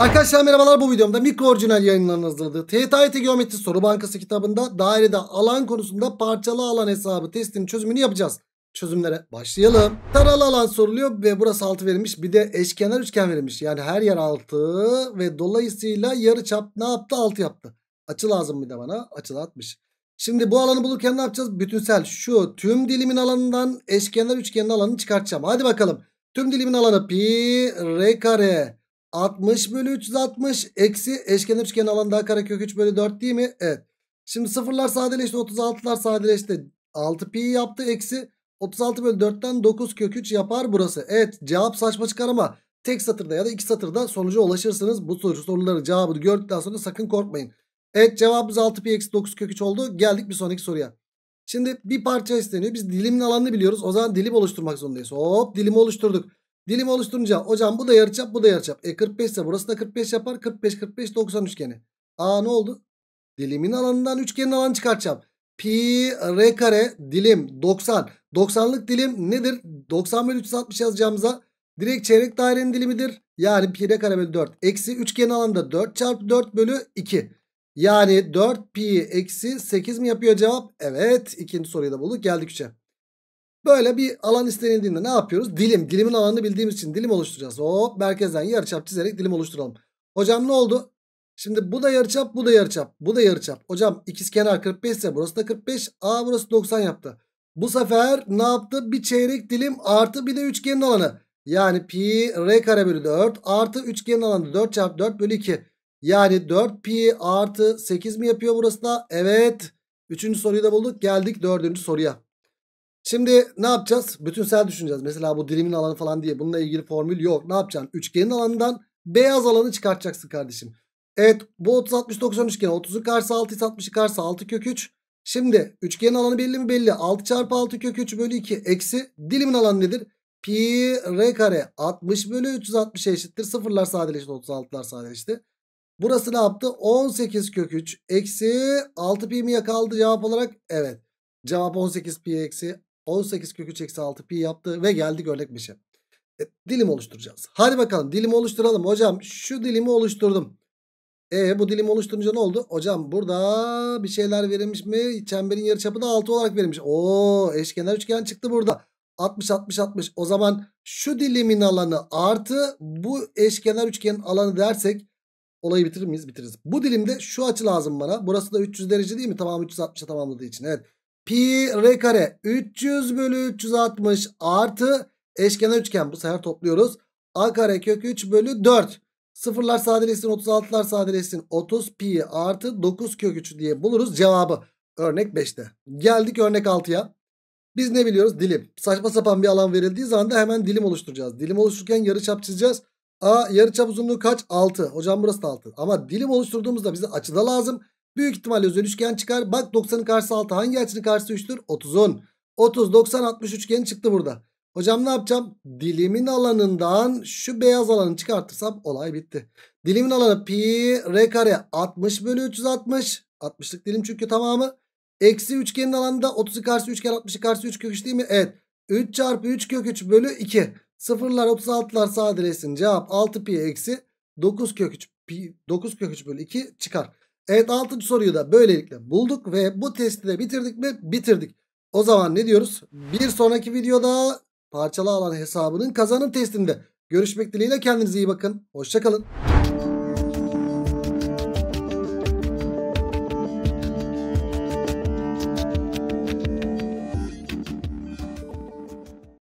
Arkadaşlar merhabalar bu videomda mikro orijinal yayınlarının hazırladığı TYT Geometri Soru Bankası kitabında dairede alan konusunda parçalı alan hesabı testinin çözümünü yapacağız. Çözümlere başlayalım. Taralı alan soruluyor ve burası 6 verilmiş. Bir de eşkenar üçgen verilmiş. Yani her yer 6 ve dolayısıyla yarı çap ne yaptı? 6 yaptı. Açı lazım bir de bana. Açı atmış. Şimdi bu alanı bulurken ne yapacağız? Bütünsel şu tüm dilimin alanından eşkenar üçgenin alanını çıkartacağım. Hadi bakalım. Tüm dilimin alanı pi r kare 60 bölü 360 eksi eşkenar üçgen alan daha kare kök 3 bölü 4 değil mi? Evet. Şimdi sıfırlar sadeleşti 36'lar sadeleşti. 6 pi yaptı eksi 36 bölü 4'ten 9 kök 3 yapar burası. Evet cevap saçma çıkar ama tek satırda ya da iki satırda sonuca ulaşırsınız. Bu soru soruları cevabı gördükten sonra sakın korkmayın. Evet cevabımız 6 pi eksi 9 kök 3 oldu. Geldik bir sonraki soruya. Şimdi bir parça isteniyor. Biz dilimin alanını biliyoruz. O zaman dilim oluşturmak zorundayız. Hop dilimi oluşturduk. Dilim oluşturunca hocam bu da yarıçap bu da yarıçap. E 45 ise burası da 45 yapar. 45 45 90 üçgeni. Aa ne oldu? Dilimin alanından üçgenin alanı çıkartacağım. Pi r kare dilim 90. 90'lık dilim nedir? 90 bölü 360 yazacağımıza direkt çeyrek dairenin dilimidir. Yani pi r kare bölü 4. Eksi üçgen alanında 4 çarpı 4 bölü 2. Yani 4 pi eksi 8 mi yapıyor cevap? Evet. ikinci soruyu da bulduk. Geldik 3'e. Böyle bir alan istenildiğinde ne yapıyoruz? Dilim. Dilimin alanını bildiğimiz için dilim oluşturacağız. Hop merkezden yarıçap çizerek dilim oluşturalım. Hocam ne oldu? Şimdi bu da yarıçap, bu da yarıçap, bu da yarıçap. Hocam ikizkenar 45 ise burası da 45. A burası 90 yaptı. Bu sefer ne yaptı? Bir çeyrek dilim artı bir de üçgenin alanı. Yani pi r kare bölü 4 artı üçgenin alanı 4 çarpı 4 bölü 2. Yani 4 pi artı 8 mi yapıyor burası da? Evet. Üçüncü soruyu da bulduk. Geldik dördüncü soruya. Şimdi ne yapacağız? Bütünsel düşüneceğiz. Mesela bu dilimin alanı falan diye bununla ilgili formül yok. Ne yapacaksın? Üçgenin alanından beyaz alanı çıkartacaksın kardeşim. Evet bu 30 60 90 üçgeni 30'un karşısı 6 60'ı karşısı 6 kök 3. Şimdi üçgenin alanı belli mi belli? 6 çarpı 6 kök 3 bölü 2 eksi dilimin alanı nedir? Pi r kare 60 bölü 360 eşittir. Sıfırlar sadeleşti 36'lar sadeleşti. Burası ne yaptı? 18 kök 3 eksi 6 pi mi yakaldı cevap olarak? Evet. Cevap 18 pi eksi 18 kök 6 pi yaptı ve geldik örnek şey. 5'e. E, dilim oluşturacağız. Hadi bakalım dilimi oluşturalım. Hocam şu dilimi oluşturdum. E bu dilimi oluşturunca ne oldu? Hocam burada bir şeyler verilmiş mi? Çemberin yarıçapı da 6 olarak verilmiş. Oo eşkenar üçgen çıktı burada. 60 60 60. O zaman şu dilimin alanı artı bu eşkenar üçgenin alanı dersek olayı bitirir miyiz? Bitiririz. Bu dilimde şu açı lazım bana. Burası da 300 derece değil mi? Tamam 360'a tamamladığı için. Evet. Pi r kare 300 bölü 360 artı eşkenar üçgen. Bu sefer topluyoruz. A kare kök 3 bölü 4. Sıfırlar sadeleşsin 36'lar sadeleşsin 30 pi artı 9 kök 3 diye buluruz cevabı. Örnek 5'te. Geldik örnek 6'ya. Biz ne biliyoruz? Dilim. Saçma sapan bir alan verildiği zaman da hemen dilim oluşturacağız. Dilim oluştururken yarıçap çizeceğiz. A yarıçap uzunluğu kaç? 6. Hocam burası da 6. Ama dilim oluşturduğumuzda bize açıda lazım. Büyük ihtimalle özel üçgen çıkar. Bak 90'ın karşısı 6. Hangi açının karşısı 3'tür? 30'un. 30, 90, 60 üçgeni çıktı burada. Hocam ne yapacağım? Dilimin alanından şu beyaz alanı çıkartırsam olay bitti. Dilimin alanı pi r kare 60 bölü 360. 60'lık dilim çünkü tamamı. Eksi üçgenin alanında 30'u karşı üçgen, 60'ı karşı 3 kök 3 değil mi? Evet. 3 çarpı 3 kök 3 bölü 2. Sıfırlar 36'lar sadeleşsin. Cevap 6 pi eksi 9 kök 3. Pi, 9 kök 3 bölü 2 çıkar. Evet 6. soruyu da böylelikle bulduk ve bu testi de bitirdik mi? Bitirdik. O zaman ne diyoruz? Bir sonraki videoda parçalı alan hesabının kazanım testinde görüşmek dileğiyle kendinize iyi bakın. Hoşçakalın.